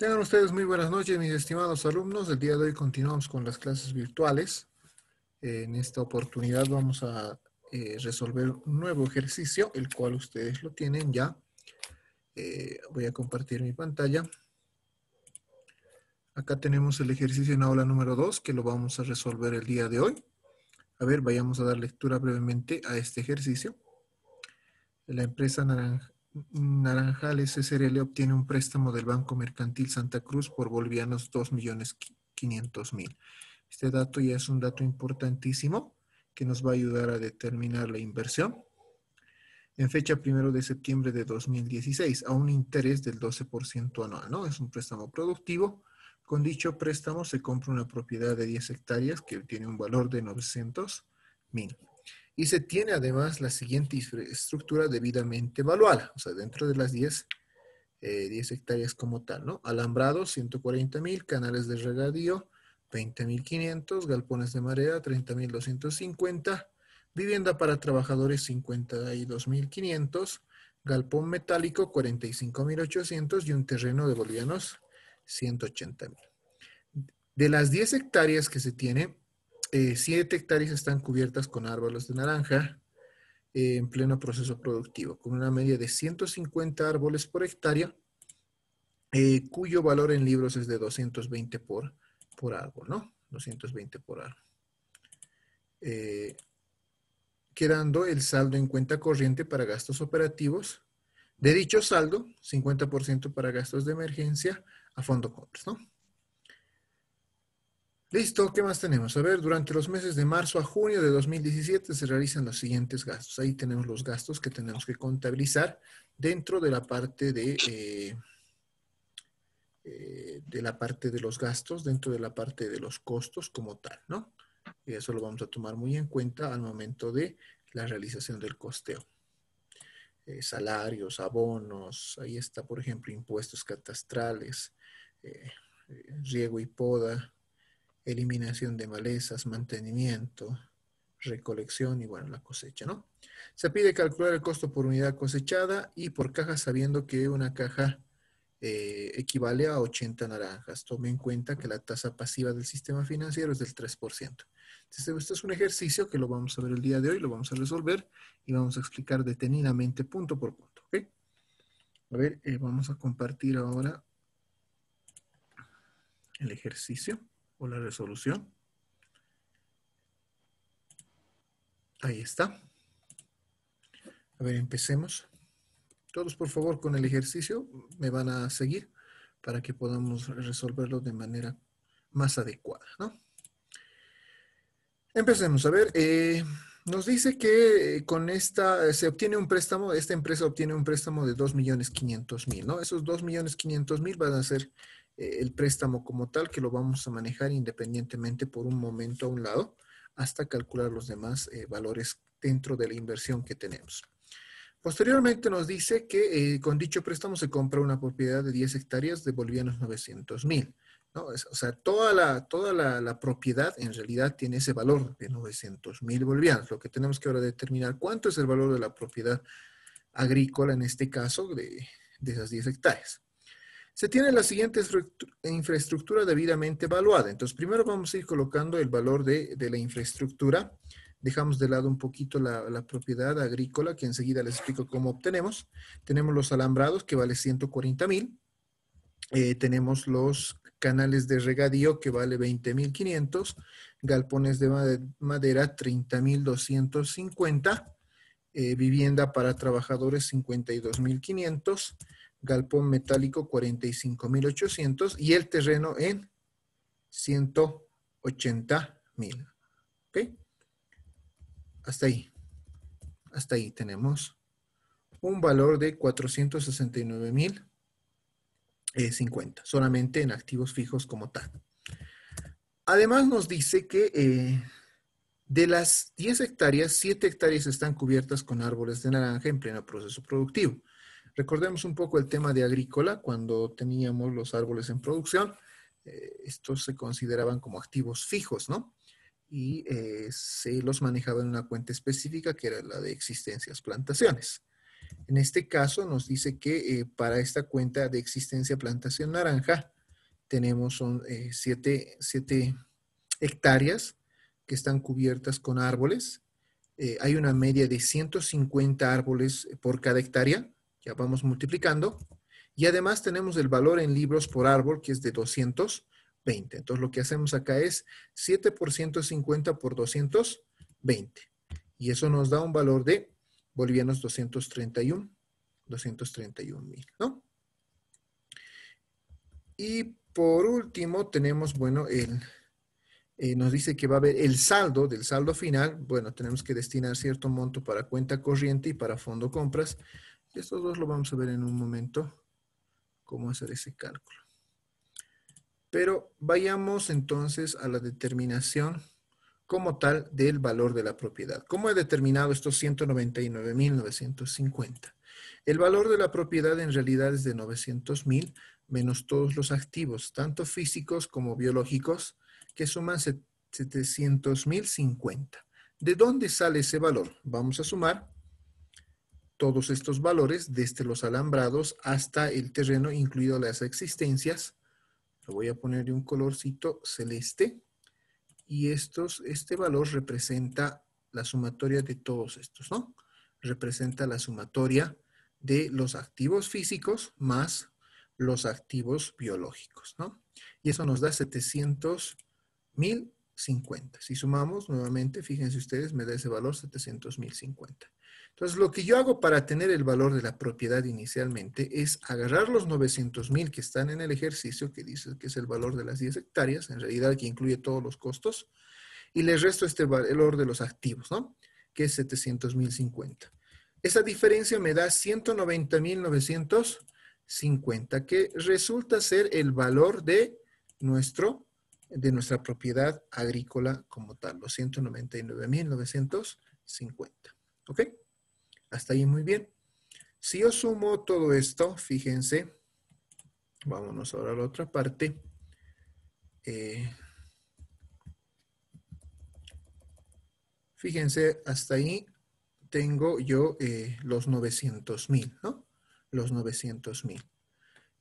Tengan ustedes muy buenas noches, mis estimados alumnos. El día de hoy continuamos con las clases virtuales. En esta oportunidad vamos a eh, resolver un nuevo ejercicio, el cual ustedes lo tienen ya. Eh, voy a compartir mi pantalla. Acá tenemos el ejercicio en aula número 2, que lo vamos a resolver el día de hoy. A ver, vayamos a dar lectura brevemente a este ejercicio. La empresa naranja, Naranjales SRL obtiene un préstamo del Banco Mercantil Santa Cruz por bolivianos 2.500.000. Este dato ya es un dato importantísimo que nos va a ayudar a determinar la inversión. En fecha primero de septiembre de 2016, a un interés del 12% anual, ¿no? Es un préstamo productivo. Con dicho préstamo se compra una propiedad de 10 hectáreas que tiene un valor de 900 mil. Y se tiene además la siguiente estructura debidamente evaluada, o sea, dentro de las 10, 10 eh, hectáreas como tal, ¿no? Alambrado, 140.000, canales de regadío, 20.500, galpones de marea, 30.250, vivienda para trabajadores, 52.500, galpón metálico, 45.800 y un terreno de bolivianos, 180.000. De las 10 hectáreas que se tiene, eh, siete hectáreas están cubiertas con árboles de naranja eh, en pleno proceso productivo, con una media de 150 árboles por hectárea, eh, cuyo valor en libros es de 220 por, por árbol, ¿no? 220 por árbol. quedando el saldo en cuenta corriente para gastos operativos. De dicho saldo, 50% para gastos de emergencia a fondo compras, ¿no? Listo, ¿qué más tenemos? A ver, durante los meses de marzo a junio de 2017 se realizan los siguientes gastos. Ahí tenemos los gastos que tenemos que contabilizar dentro de la parte de, eh, eh, de la parte de los gastos, dentro de la parte de los costos como tal, ¿no? Y eso lo vamos a tomar muy en cuenta al momento de la realización del costeo. Eh, salarios, abonos, ahí está, por ejemplo, impuestos catastrales, riego y poda, eliminación de malezas, mantenimiento, recolección y bueno, la cosecha, ¿no? Se pide calcular el costo por unidad cosechada y por caja sabiendo que una caja eh, equivale a 80 naranjas. Tome en cuenta que la tasa pasiva del sistema financiero es del 3%. Entonces, este es un ejercicio que lo vamos a ver el día de hoy, lo vamos a resolver y vamos a explicar detenidamente punto por punto, ¿ok? A ver, eh, vamos a compartir ahora el ejercicio o la resolución. Ahí está. A ver, empecemos. Todos, por favor, con el ejercicio me van a seguir para que podamos resolverlo de manera más adecuada, ¿no? Empecemos. A ver, eh, nos dice que eh, con esta eh, se obtiene un préstamo, esta empresa obtiene un préstamo de 2.500.000, ¿no? Esos 2.500.000 van a ser eh, el préstamo como tal, que lo vamos a manejar independientemente por un momento a un lado, hasta calcular los demás eh, valores dentro de la inversión que tenemos. Posteriormente nos dice que eh, con dicho préstamo se compra una propiedad de 10 hectáreas de bolivianos 900 mil. o sea, toda, la, toda la, propiedad en realidad tiene ese valor de 900 mil bolivianos. Lo que tenemos que ahora determinar cuánto es el valor de la propiedad agrícola, en este caso, de, de esas 10 hectáreas se tiene la siguiente infraestructura debidamente evaluada. Entonces, primero vamos a ir colocando el valor de, la infraestructura. Dejamos de lado un poquito la, propiedad agrícola, que enseguida les explico cómo obtenemos. Tenemos los alambrados, que vale 140 mil. Eh, tenemos los canales de regadío, que vale mil 20.500. Galpones de madera, 30.250. Eh, vivienda para trabajadores, 52.500 galpón metálico 45.800 y el terreno en 180.000. ¿Ok? Hasta ahí. Hasta ahí tenemos un valor de 469.050, solamente en activos fijos como tal. Además nos dice que eh, de las 10 hectáreas, 7 hectáreas están cubiertas con árboles de naranja en pleno proceso productivo. Recordemos un poco el tema de agrícola, cuando teníamos los árboles en producción, eh, estos se consideraban como activos fijos, ¿no? Y eh, se los manejaba en una cuenta específica que era la de existencias plantaciones. En este caso nos dice que eh, para esta cuenta de existencia plantación naranja tenemos son, siete hectáreas que están cubiertas con árboles. hay una media de 150 árboles por cada hectárea ya vamos multiplicando. Y además tenemos el valor en libros por árbol, que es de 220. Entonces, lo que hacemos acá es 7 por 150 por 220. Y eso nos da un valor de bolivianos 231, 231 mil, ¿no? Y por último tenemos, bueno, el, eh, nos dice que va a haber el saldo del saldo final. Bueno, tenemos que destinar cierto monto para cuenta corriente y para fondo compras. Estos dos lo vamos a ver en un momento, cómo hacer ese cálculo. Pero vayamos entonces a la determinación como tal del valor de la propiedad. ¿Cómo he determinado estos 199.950? El valor de la propiedad en realidad es de 900.000 menos todos los activos, tanto físicos como biológicos, que suman 700.050. ¿De dónde sale ese valor? Vamos a sumar todos estos valores, desde los alambrados hasta el terreno, incluido las existencias. Lo voy a poner de un colorcito celeste. Y estos, este valor representa la sumatoria de todos estos, ¿no? Representa la sumatoria de los activos físicos más los activos biológicos, ¿no? Y eso nos da 700.050. Si sumamos nuevamente, fíjense ustedes, me da ese valor 700.050. Entonces, lo que yo hago para tener el valor de la propiedad inicialmente es agarrar los 900,000 que están en el ejercicio, que dice que es el valor de las 10 hectáreas, en realidad que incluye todos los costos, y les resto este valor de los activos, ¿no? Que es 700 mil 50. Esa diferencia me da 190 que resulta ser el valor de, nuestro, de nuestra propiedad agrícola como tal, los 199,950. ¿Ok? Hasta ahí muy bien. Si yo sumo todo esto, fíjense, vámonos ahora a la otra parte. Eh, fíjense, hasta ahí tengo yo eh, los 900.000, ¿no? Los 900.000.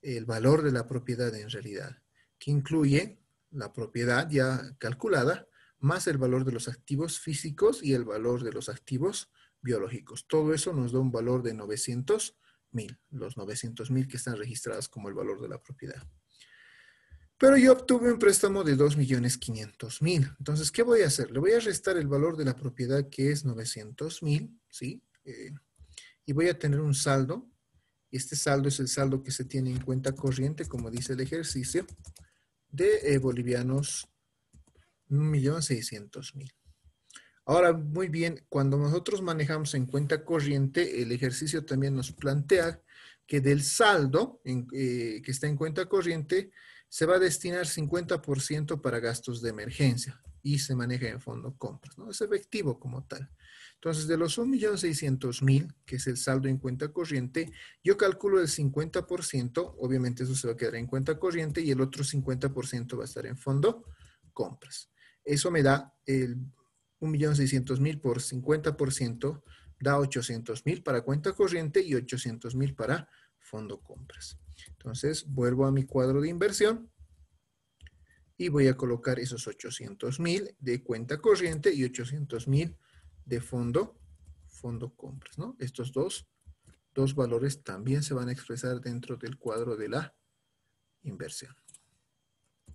El valor de la propiedad en realidad, que incluye la propiedad ya calculada, más el valor de los activos físicos y el valor de los activos biológicos. Todo eso nos da un valor de 900 mil, los 900 mil que están registradas como el valor de la propiedad. Pero yo obtuve un préstamo de 2.500.000. Entonces, ¿qué voy a hacer? Le voy a restar el valor de la propiedad que es 900.000, ¿sí? Eh, y voy a tener un saldo. Este saldo es el saldo que se tiene en cuenta corriente, como dice el ejercicio, de eh, bolivianos 1.600.000. Ahora, muy bien, cuando nosotros manejamos en cuenta corriente, el ejercicio también nos plantea que del saldo eh, que está en cuenta corriente se va a destinar 50% para gastos de emergencia y se maneja en fondo compras, ¿no? Es efectivo como tal. Entonces, de los 1.600.000, que es el saldo en cuenta corriente, yo calculo el 50%, obviamente eso se va a quedar en cuenta corriente y el otro 50% va a estar en fondo compras. Eso me da el 1.600.000 por 50% da 800.000 para cuenta corriente y 800.000 para fondo compras. Entonces, vuelvo a mi cuadro de inversión y voy a colocar esos 800.000 de cuenta corriente y 800.000 de fondo, fondo compras. ¿no? Estos dos, dos valores también se van a expresar dentro del cuadro de la inversión.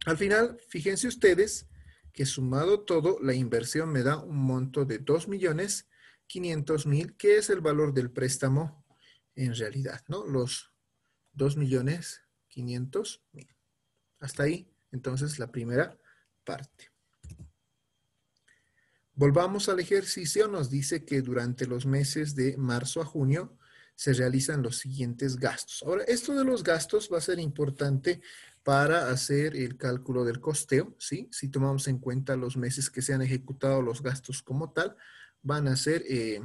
Al final, fíjense ustedes que sumado todo, la inversión me da un monto de 2.500.000, que es el valor del préstamo en realidad, ¿no? Los 2.500.000. Hasta ahí, entonces, la primera parte. Volvamos al ejercicio. Nos dice que durante los meses de marzo a junio se realizan los siguientes gastos. Ahora, esto de los gastos va a ser importante para hacer el cálculo del costeo, ¿sí? Si tomamos en cuenta los meses que se han ejecutado los gastos como tal, van a ser eh,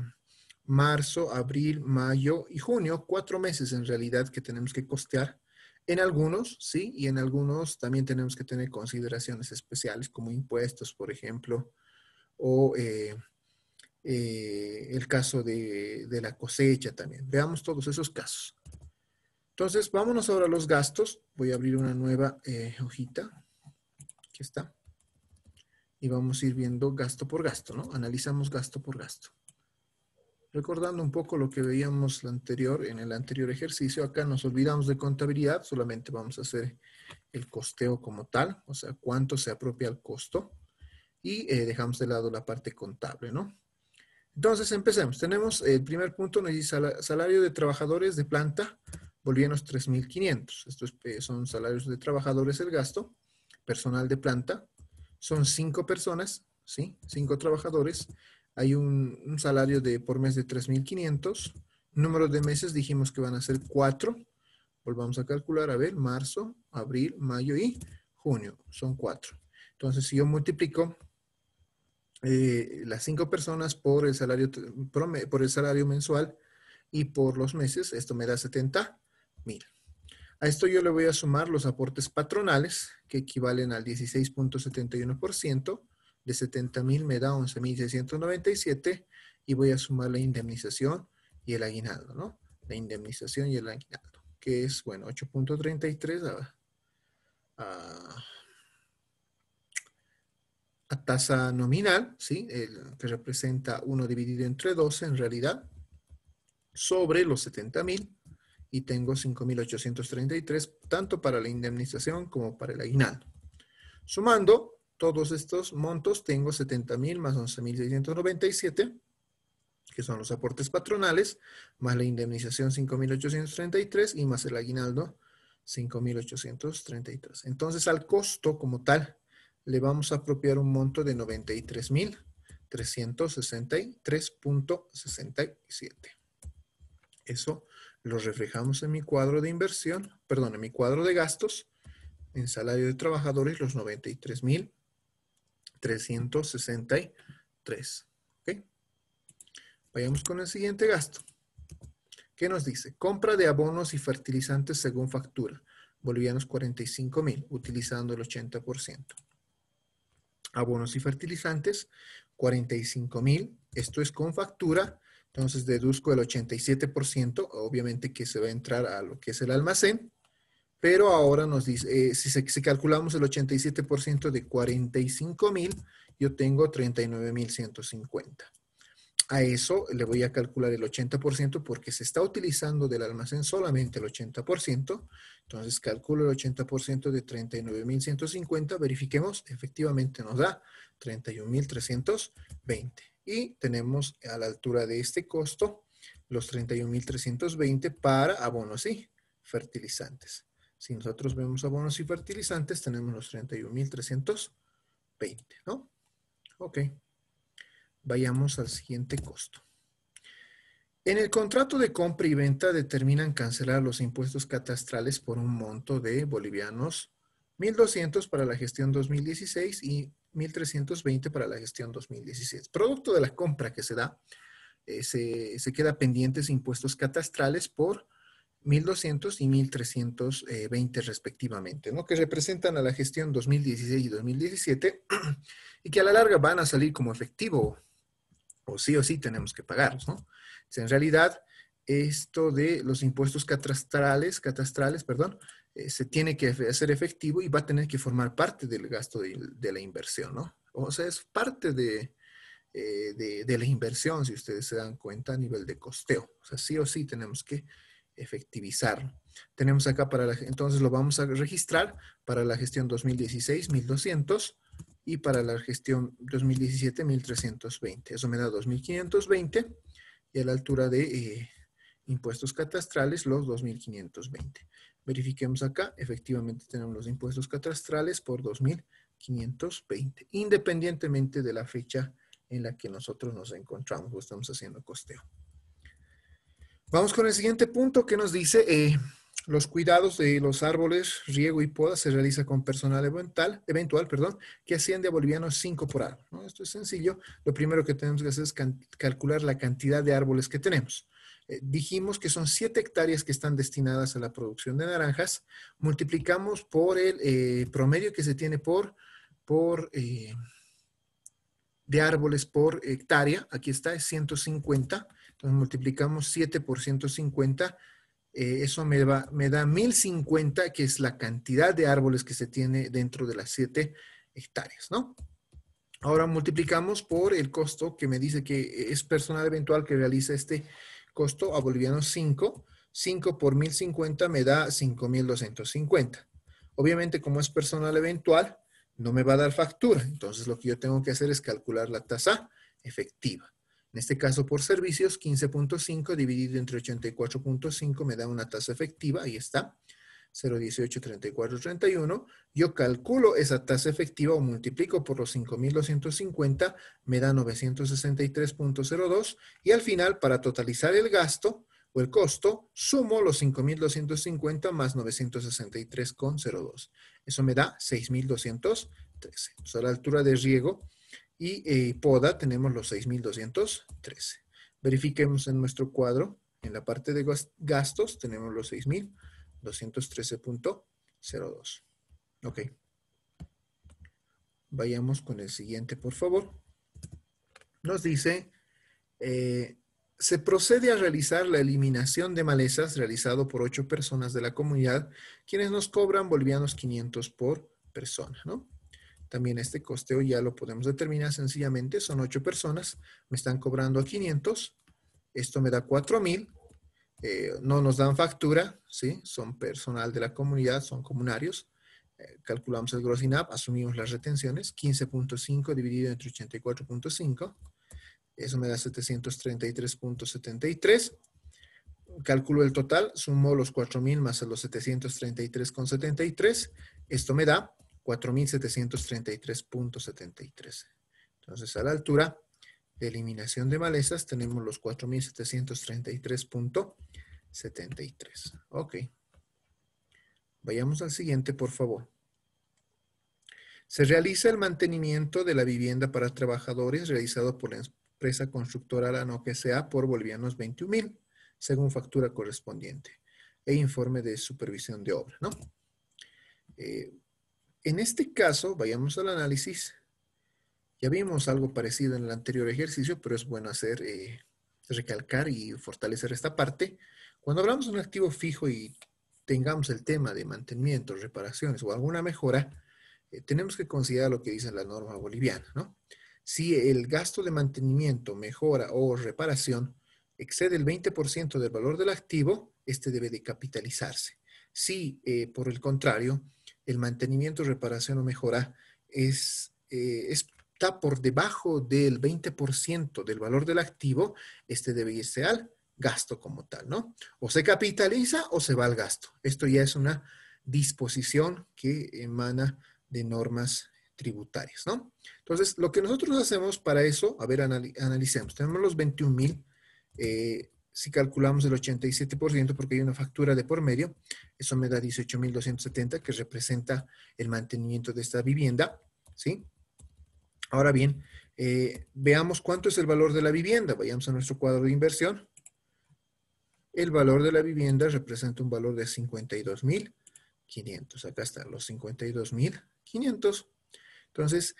marzo, abril, mayo y junio, cuatro meses en realidad que tenemos que costear. En algunos, sí, y en algunos también tenemos que tener consideraciones especiales como impuestos, por ejemplo, o eh, eh, el caso de, la cosecha también. Veamos todos esos casos. Entonces, vámonos ahora a los gastos. Voy a abrir una nueva eh, hojita. Aquí está. Y vamos a ir viendo gasto por gasto, ¿no? Analizamos gasto por gasto. Recordando un poco lo que veíamos anterior, en el anterior ejercicio, acá nos olvidamos de contabilidad, solamente vamos a hacer el costeo como tal, o sea, cuánto se apropia el costo y eh, dejamos de lado la parte contable, ¿no? Entonces, empecemos. Tenemos el primer punto, nos dice salario de trabajadores de planta, bolivianos 3.500. Estos son salarios de trabajadores el gasto, personal de planta. Son cinco personas, ¿sí? Cinco trabajadores. Hay un, salario de por mes de 3.500. Número de meses dijimos que van a ser cuatro. Volvamos a calcular, a ver, marzo, abril, mayo y junio. Son cuatro. Entonces, si yo multiplico eh, las cinco personas por el, salario, por el salario mensual y por los meses, esto me da 70 mil. A esto yo le voy a sumar los aportes patronales, que equivalen al 16.71%. De 70 mil me da 11.697 y voy a sumar la indemnización y el aguinaldo, ¿no? La indemnización y el aguinaldo, que es, bueno, 8.33 a a tasa nominal, ¿sí? que representa 1 dividido entre 12 en realidad, sobre los 70.000 y tengo 5.833 tanto para la indemnización como para el aguinaldo. Sumando todos estos montos, tengo 70.000 más 11.697, que son los aportes patronales, más la indemnización 5.833 y más el aguinaldo 5.833. Entonces, al costo como tal, le vamos a apropiar un monto de 93.363.67. Eso lo reflejamos en mi cuadro de inversión, perdón, en mi cuadro de gastos, en salario de trabajadores, los 93.363. Vayamos con el siguiente gasto. ¿Qué nos dice? Compra de abonos y fertilizantes según factura. Bolivianos 45 mil, utilizando el 80% abonos y fertilizantes, 45 mil. Esto es con factura, entonces deduzco el 87%, obviamente que se va a entrar a lo que es el almacén, pero ahora nos dice, eh, si, si, calculamos el 87% de 45 mil, yo tengo 39 mil 150 a eso le voy a calcular el 80% porque se está utilizando del almacén solamente el 80%. Entonces calculo el 80% de 39.150. Verifiquemos, efectivamente nos da 31.320. Y tenemos a la altura de este costo los 31.320 para abonos y fertilizantes. Si nosotros vemos abonos y fertilizantes, tenemos los 31.320, ¿no? Ok. Vayamos al siguiente costo. En el contrato de compra y venta determinan cancelar los impuestos catastrales por un monto de bolivianos 1.200 para la gestión 2016 y 1.320 para la gestión 2016. Producto de la compra que se da, eh, se, se, queda pendientes impuestos catastrales por 1.200 y 1.320 respectivamente, ¿no? que representan a la gestión 2016 y 2017 y que a la larga van a salir como efectivo o sí o sí tenemos que pagarlos, ¿no? en realidad, esto de los impuestos catastrales, catastrales, perdón, eh, se tiene que hacer efectivo y va a tener que formar parte del gasto de, la inversión, ¿no? O sea, es parte eh, de, la inversión, si ustedes se dan cuenta, a nivel de costeo. O sea, sí o sí tenemos que efectivizar. Tenemos acá para la, entonces lo vamos a registrar para la gestión 2016, 1200 y para la gestión 2017, 1320. Eso me da 2520 y a la altura de eh, impuestos catastrales los 2520. Verifiquemos acá, efectivamente tenemos los impuestos catastrales por 2520, independientemente de la fecha en la que nosotros nos encontramos o estamos haciendo costeo. Vamos con el siguiente punto que nos dice... Eh, los cuidados de los árboles, riego y poda se realiza con personal eventual, eventual perdón, que asciende a bolivianos 5 por árbol. Esto es sencillo. Lo primero que tenemos que hacer es calcular la cantidad de árboles que tenemos. Eh, dijimos que son 7 hectáreas que están destinadas a la producción de naranjas. Multiplicamos por el eh, promedio que se tiene por, por eh, de árboles por hectárea. Aquí está, es 150. Entonces multiplicamos 7 por 150 eh, eso me, me da 1050, que es la cantidad de árboles que se tiene dentro de las 7 hectáreas, ¿no? Ahora multiplicamos por el costo que me dice que es personal eventual que realiza este costo a bolivianos 5. 5 por 1050 me da 5250. Obviamente, como es personal eventual, no me va a dar factura. Entonces, lo que yo tengo que hacer es calcular la tasa efectiva. En este caso, por servicios, 15.5 dividido entre 84.5 me da una tasa efectiva, ahí está, 0.183431. Yo calculo esa tasa efectiva o multiplico por los 5.250, me da 963.02 y al final, para totalizar el gasto o el costo, sumo los 5.250 más 963.02. Eso me da 6.213. Esa es la altura de riego y eh, poda tenemos los 6,213. Verifiquemos en nuestro cuadro, en la parte de gastos tenemos los 6,213.02. Ok. Vayamos con el siguiente, por favor. Nos dice, eh, se procede a realizar la eliminación de malezas realizado por ocho personas de la comunidad, quienes nos cobran bolivianos 500 por persona, ¿no? También este costeo ya lo podemos determinar sencillamente. Son 8 personas. Me están cobrando a 500. Esto me da 4000. Eh, no nos dan factura, ¿sí? Son personal de la comunidad, son comunarios. Eh, calculamos el gross up asumimos las retenciones. 15.5 dividido entre 84.5. Eso me da 733.73 calculo el total, sumo los 4.000 más los 733,73. Esto me da 4.733.73. Entonces, a la altura de eliminación de malezas tenemos los 4.733.73. Ok. Vayamos al siguiente, por favor. Se realiza el mantenimiento de la vivienda para trabajadores realizado por la empresa constructora no que sea por bolivianos 21.000, según factura correspondiente e informe de supervisión de obra, ¿no? Eh, en este caso, vayamos al análisis. Ya vimos algo parecido en el anterior ejercicio, pero es bueno hacer, eh, recalcar y fortalecer esta parte. Cuando hablamos de un activo fijo y tengamos el tema de mantenimiento, reparaciones o alguna mejora, eh, tenemos que considerar lo que dice la norma boliviana, ¿no? Si el gasto de mantenimiento, mejora o reparación excede el 20% del valor del activo, este debe de capitalizarse. Si, eh, por el contrario, el mantenimiento, reparación o mejora es, eh, está por debajo del 20% del valor del activo, este debe irse al gasto como tal, ¿no? O se capitaliza o se va al gasto. Esto ya es una disposición que emana de normas tributarias, ¿no? Entonces, lo que nosotros hacemos para eso, a ver, analicemos. Tenemos los 21 mil eh, si calculamos el 87% porque hay una factura de por medio, eso me da 18.270 que representa el mantenimiento de esta vivienda, ¿sí? Ahora bien, eh, veamos cuánto es el valor de la vivienda. Vayamos a nuestro cuadro de inversión. El valor de la vivienda representa un valor de 52.500. Acá están los 52.500. Entonces,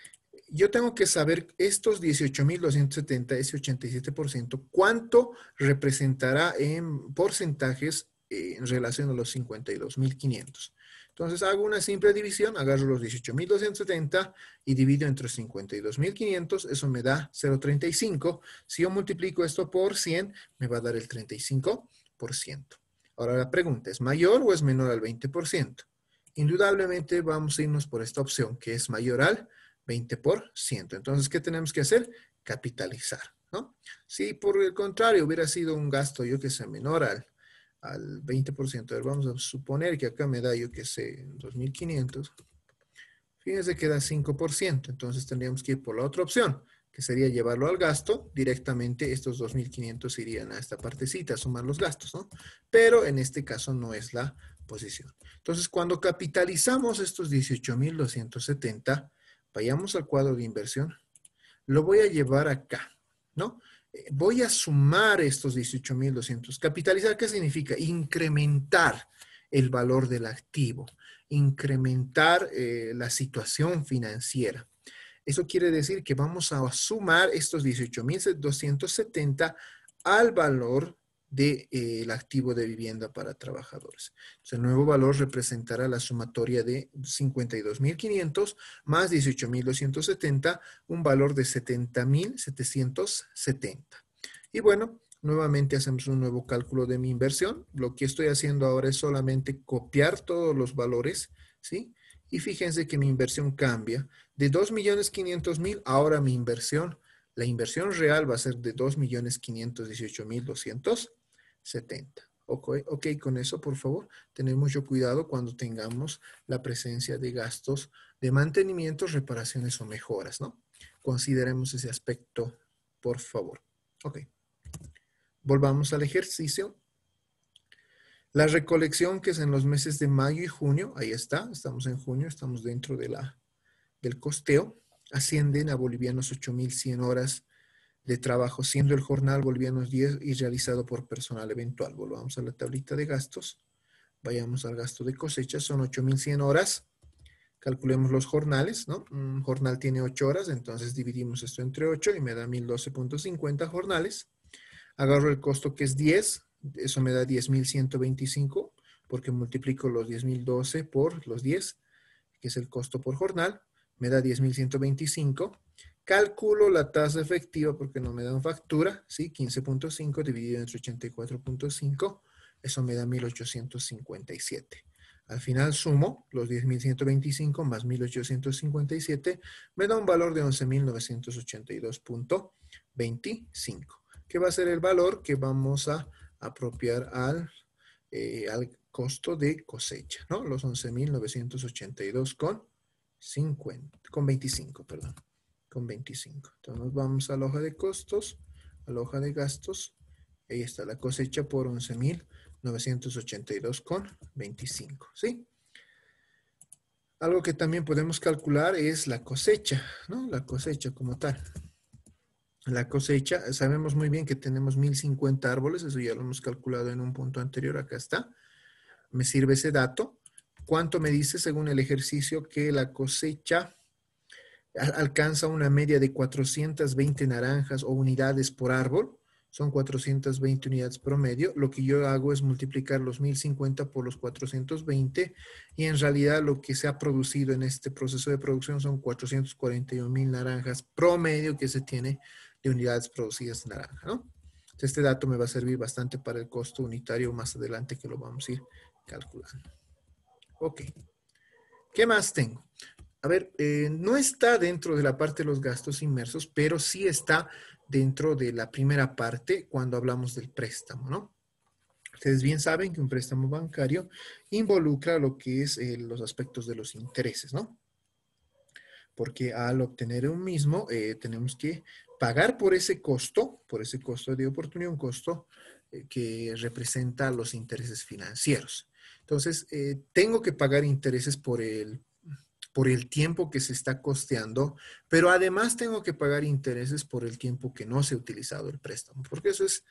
yo tengo que saber estos 18.270, ese 87%, cuánto representará en porcentajes eh, en relación a los 52.500. Entonces hago una simple división, agarro los 18.270 y divido entre 52.500, eso me da 0.35. Si yo multiplico esto por 100, me va a dar el 35%. Ahora la pregunta, ¿es mayor o es menor al 20%? Indudablemente vamos a irnos por esta opción que es mayor al 20 por Entonces, ¿qué tenemos que hacer? Capitalizar, ¿no? Si por el contrario hubiera sido un gasto, yo que sé, menor al, 20%, vamos a suponer que acá me da, yo que sé, 2.500, fíjense que da 5%, entonces tendríamos que ir por la otra opción, que sería llevarlo al gasto, directamente estos 2.500 irían a esta partecita, sumar los gastos, ¿no? Pero en este caso no es la posición. Entonces, cuando capitalizamos estos 18.270, Vayamos al cuadro de inversión. Lo voy a llevar acá, ¿no? Eh, voy a sumar estos 18,200. Capitalizar, ¿qué significa? Incrementar el valor del activo, incrementar eh, la situación financiera. Eso quiere decir que vamos a sumar estos 18,270 al valor del eh, activo de vivienda para trabajadores. el nuevo valor representará la sumatoria de 52.500 más 18.270, un valor de 70.770. Y bueno, nuevamente hacemos un nuevo cálculo de mi inversión. Lo que estoy haciendo ahora es solamente copiar todos los valores, ¿sí? Y fíjense que mi inversión cambia. De 2.500.000, ahora mi inversión la inversión real va a ser de 2.518.200 70. ok, con eso, por favor, tener mucho cuidado cuando tengamos la presencia de gastos de mantenimiento, reparaciones o mejoras, ¿no? Consideremos ese aspecto, por favor. Ok. Volvamos al ejercicio. La recolección que es en los meses de mayo y junio, ahí está, estamos en junio, estamos dentro de la, del costeo, ascienden a bolivianos 8.100 horas de trabajo, siendo el jornal los 10 y realizado por personal eventual. Volvamos a la tablita de gastos. Vayamos al gasto de cosecha, son 8.100 horas. Calculemos los jornales, ¿no? Un jornal tiene 8 horas, entonces dividimos esto entre 8 y me da 1.012.50 jornales. Agarro el costo que es 10, eso me da 10.125 porque multiplico los 10.012 por los 10, que es el costo por jornal, me da 10.125 Calculo la tasa efectiva porque no me dan factura, ¿sí? 15.5 dividido entre 84.5, eso me da 1857. Al final sumo los 10.125 más 1.857, me da un valor de 11.982.25, que va a ser el valor que vamos a apropiar al, eh, al costo de cosecha, ¿no? Los 11.982 con 25, perdón con 25. Entonces nos vamos a la hoja de costos, a la hoja de gastos. Ahí está la cosecha por 11,982.25. con 25, ¿sí? Algo que también podemos calcular es la cosecha, ¿no? La cosecha como tal. La cosecha, sabemos muy bien que tenemos 1.050 árboles, eso ya lo hemos calculado en un punto anterior, acá está. Me sirve ese dato. ¿Cuánto me dice según el ejercicio que la cosecha alcanza una media de 420 naranjas o unidades por árbol, son 420 unidades promedio. Lo que yo hago es multiplicar los 1050 por los 420 y en realidad lo que se ha producido en este proceso de producción son 441 mil naranjas promedio que se tiene de unidades producidas naranja. ¿no? este dato me va a servir bastante para el costo unitario más adelante que lo vamos a ir calculando. Ok. ¿Qué más tengo? a ver, eh, no está dentro de la parte de los gastos inmersos, pero sí está dentro de la primera parte cuando hablamos del préstamo, ¿no? Ustedes bien saben que un préstamo bancario involucra lo que es eh, los aspectos de los intereses, ¿no? Porque al obtener un mismo, eh, tenemos que pagar por ese costo, por ese costo de oportunidad, un costo que representa los intereses financieros. Entonces, tengo que pagar intereses por el por el tiempo que se está costeando, pero además tengo que pagar intereses por el tiempo que no se ha utilizado el préstamo, porque eso es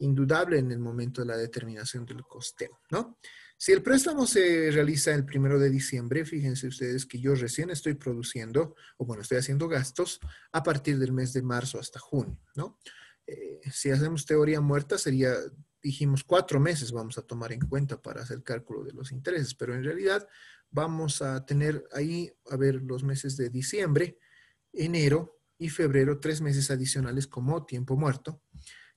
indudable en el momento de la determinación del costeo, ¿no? Si el préstamo se realiza el primero de diciembre, fíjense ustedes que yo recién estoy produciendo, o bueno, estoy haciendo gastos a partir del mes de marzo hasta junio, ¿no? Eh, si hacemos teoría muerta, sería dijimos cuatro meses vamos a tomar en cuenta para hacer cálculo de los intereses, pero en realidad vamos a tener ahí, a ver, los meses de diciembre, enero y febrero, tres meses adicionales como tiempo muerto,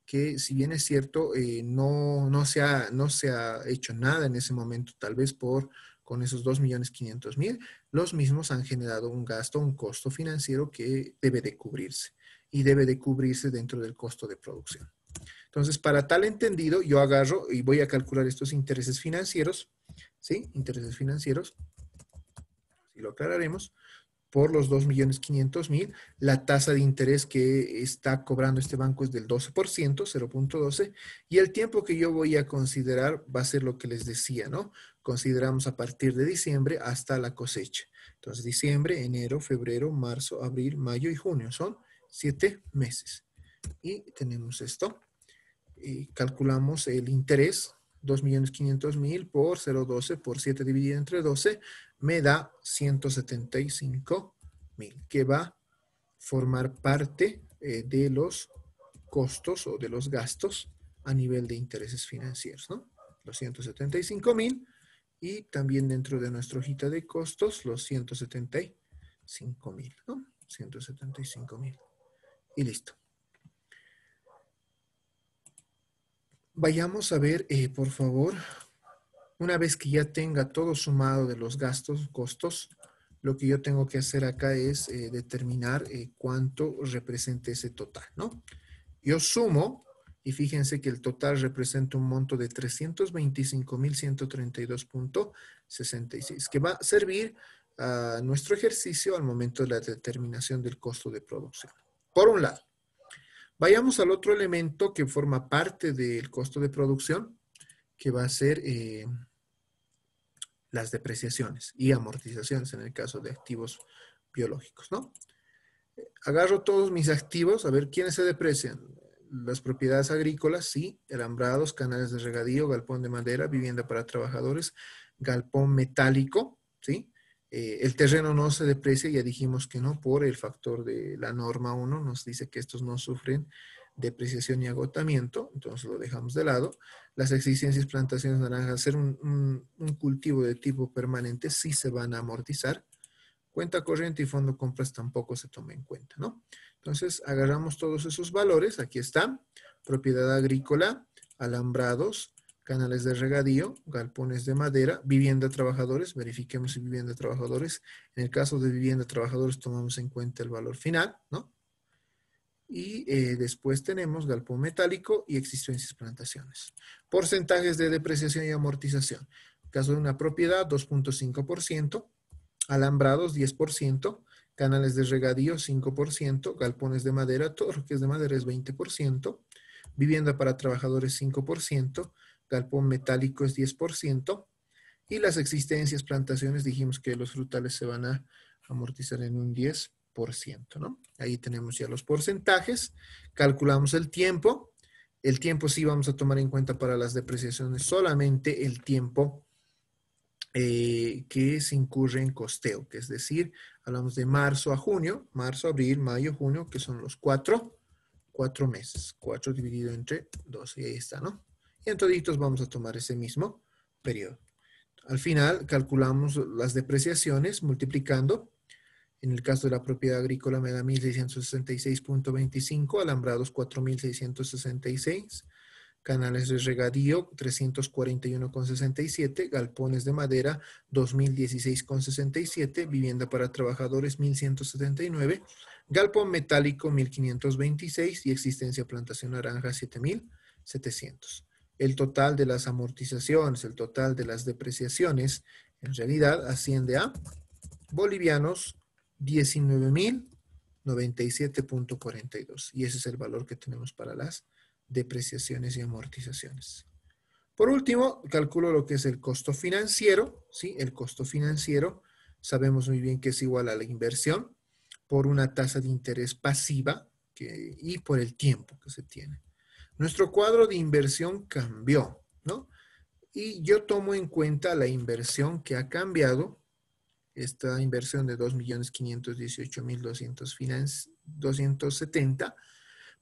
que si bien es cierto, eh, no, no, se ha, no se ha hecho nada en ese momento, tal vez por con esos 2.500.000, los mismos han generado un gasto, un costo financiero que debe de cubrirse y debe de cubrirse dentro del costo de producción. Entonces, para tal entendido, yo agarro y voy a calcular estos intereses financieros, ¿sí? Intereses financieros, si lo aclararemos, por los 2.500.000. La tasa de interés que está cobrando este banco es del 12%, 0.12, y el tiempo que yo voy a considerar va a ser lo que les decía, ¿no? Consideramos a partir de diciembre hasta la cosecha. Entonces, diciembre, enero, febrero, marzo, abril, mayo y junio. Son siete meses. Y tenemos esto calculamos el interés, 2.500.000 por 0,12 por 7 dividido entre 12, me da 175.000, que va a formar parte eh, de los costos o de los gastos a nivel de intereses financieros, ¿no? Los 175.000 y también dentro de nuestra hojita de costos los 175.000, ¿no? 175.000 y listo. Vayamos a ver, eh, por favor, una vez que ya tenga todo sumado de los gastos, costos, lo que yo tengo que hacer acá es eh, determinar eh, cuánto representa ese total, ¿no? Yo sumo y fíjense que el total representa un monto de 325.132.66 que va a servir a nuestro ejercicio al momento de la determinación del costo de producción. Por un lado. Vayamos al otro elemento que forma parte del costo de producción, que va a ser eh, las depreciaciones y amortizaciones en el caso de activos biológicos, ¿no? Agarro todos mis activos, a ver quiénes se deprecian. Las propiedades agrícolas, sí, alambrados, canales de regadío, galpón de madera, vivienda para trabajadores, galpón metálico, ¿sí? Eh, el terreno no se deprecia, ya dijimos que no, por el factor de la norma 1, nos dice que estos no sufren depreciación y agotamiento, entonces lo dejamos de lado. Las exigencias plantaciones naranjas, hacer un, un, un, cultivo de tipo permanente, sí se van a amortizar. Cuenta corriente y fondo compras tampoco se toma en cuenta, ¿no? Entonces, agarramos todos esos valores, aquí está, propiedad agrícola, alambrados, canales de regadío, galpones de madera, vivienda trabajadores, verifiquemos si vivienda trabajadores, en el caso de vivienda trabajadores tomamos en cuenta el valor final, ¿no? Y eh, después tenemos galpón metálico y existencias plantaciones. Porcentajes de depreciación y amortización. En el caso de una propiedad, 2.5%, alambrados, 10%, canales de regadío, 5%, galpones de madera, torques de madera es 20%, vivienda para trabajadores, 5%, calpo metálico es 10%, y las existencias, plantaciones, dijimos que los frutales se van a amortizar en un 10%, ¿no? Ahí tenemos ya los porcentajes, calculamos el tiempo, el tiempo sí vamos a tomar en cuenta para las depreciaciones solamente el tiempo eh, que se incurre en costeo, que es decir, hablamos de marzo a junio, marzo, abril, mayo, junio, que son los cuatro, cuatro meses, cuatro dividido entre dos, y ahí está, ¿no? y en toditos vamos a tomar ese mismo periodo. Al final calculamos las depreciaciones multiplicando, en el caso de la propiedad agrícola me da 1666.25, alambrados 4666, canales de regadío 341,67, galpones de madera 2016,67, vivienda para trabajadores 1179, galpón metálico 1526 y existencia plantación naranja 7700 el total de las amortizaciones, el total de las depreciaciones, en realidad asciende a bolivianos 19.097.42. Y ese es el valor que tenemos para las depreciaciones y amortizaciones. Por último, calculo lo que es el costo financiero. ¿sí? El costo financiero sabemos muy bien que es igual a la inversión por una tasa de interés pasiva y por el tiempo que se tiene. Nuestro cuadro de inversión cambió, ¿no? Y yo tomo en cuenta la inversión que ha cambiado, esta inversión de 2.518.270,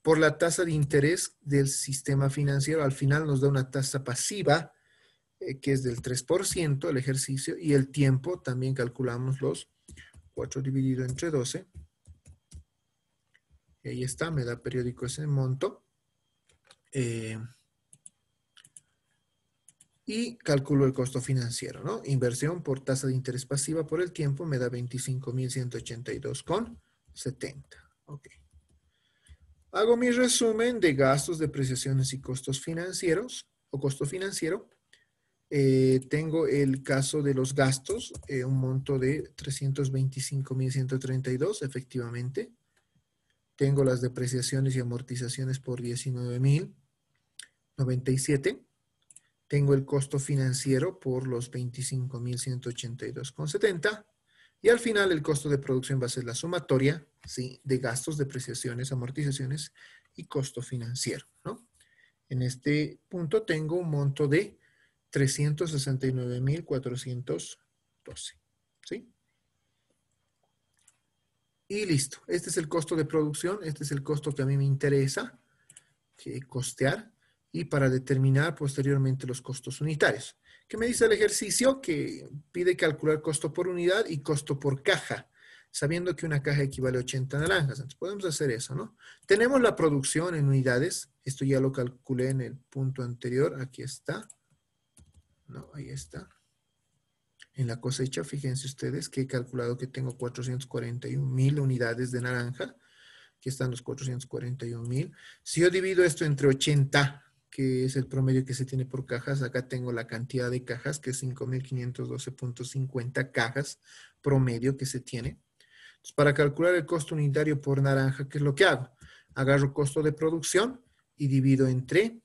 por la tasa de interés del sistema financiero. Al final nos da una tasa pasiva, eh, que es del 3% el ejercicio, y el tiempo también calculamos los 4 dividido entre 12. ahí está, me da periódico ese monto. Eh, y calculo el costo financiero, ¿no? Inversión por tasa de interés pasiva por el tiempo me da 25.182,70. Ok. Hago mi resumen de gastos, depreciaciones y costos financieros o costo financiero. Eh, tengo el caso de los gastos, eh, un monto de 325.132, efectivamente. Tengo las depreciaciones y amortizaciones por 19.000. 97. Tengo el costo financiero por los 25.182,70. Y al final el costo de producción va a ser la sumatoria ¿sí? de gastos, depreciaciones, amortizaciones y costo financiero. ¿no? En este punto tengo un monto de 369.412. ¿sí? Y listo. Este es el costo de producción. Este es el costo que a mí me interesa que costear y para determinar posteriormente los costos unitarios. ¿Qué me dice el ejercicio? Que pide calcular costo por unidad y costo por caja, sabiendo que una caja equivale a 80 naranjas. Entonces podemos hacer eso, ¿no? Tenemos la producción en unidades. Esto ya lo calculé en el punto anterior. Aquí está. No, ahí está. En la cosecha, fíjense ustedes que he calculado que tengo 441 mil unidades de naranja. Aquí están los 441 mil. Si yo divido esto entre 80 que es el promedio que se tiene por cajas. Acá tengo la cantidad de cajas, que es 5.512.50 cajas promedio que se tiene. Entonces, para calcular el costo unitario por naranja, ¿qué es lo que hago? Agarro costo de producción y divido entre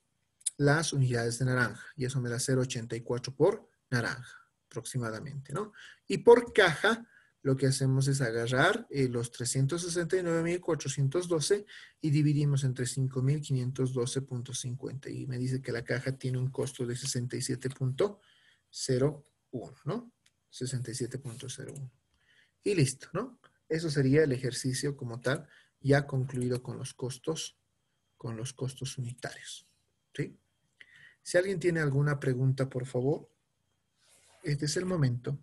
las unidades de naranja. Y eso me da 0.84 por naranja aproximadamente, ¿no? Y por caja lo que hacemos es agarrar eh, los 369.412 y dividimos entre 5.512.50. Y me dice que la caja tiene un costo de 67.01, ¿no? 67.01. Y listo, ¿no? Eso sería el ejercicio como tal, ya concluido con los costos, con los costos unitarios. ¿Sí? Si alguien tiene alguna pregunta, por favor, este es el momento.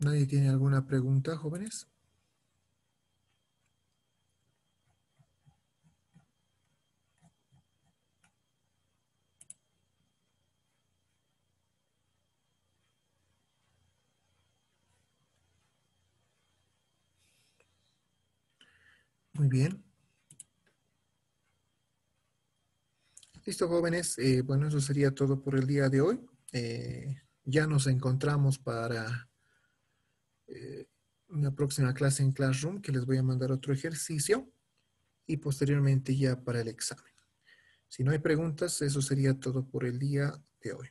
¿Nadie tiene alguna pregunta, jóvenes? Muy bien. Listo, jóvenes. Eh, bueno, eso sería todo por el día de hoy. Eh, ya nos encontramos para eh, una próxima clase en Classroom que les voy a mandar otro ejercicio y posteriormente ya para el examen. Si no hay preguntas, eso sería todo por el día de hoy.